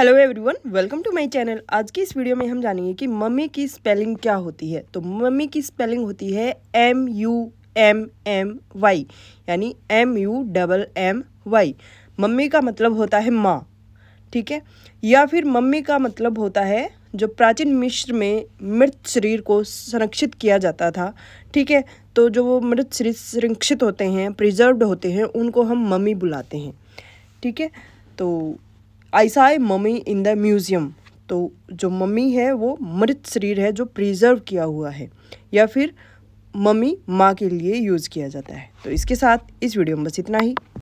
hello everyone welcome to my channel आज की इस वीडियो में हम जानेंगे कि मम्मी की स्पेलिंग क्या होती है तो मम्मी की स्पेलिंग होती है M U M M Y यानी M U double M Y mummy का मतलब होता है माँ ठीक है या फिर मम्मी का मतलब होता है जो प्राचीन मिश्र में मृत शरीर को संरक्षित किया जाता था ठीक है तो जो वो मृत शरीर संरक्षित होते हैं प्रिजर्व्ड होते हैं उनको हम मम्मी बुलाते हैं ठीक है तो ऐसा है मम्मी इन द म्यूज़ियम तो जो मम्मी है वो मृत शरीर है जो प्रिजर्व किया हुआ है या फिर मम्मी माँ के लिए यूज़ किया जाता है तो इसके साथ इस वीडियो में बस इतना ही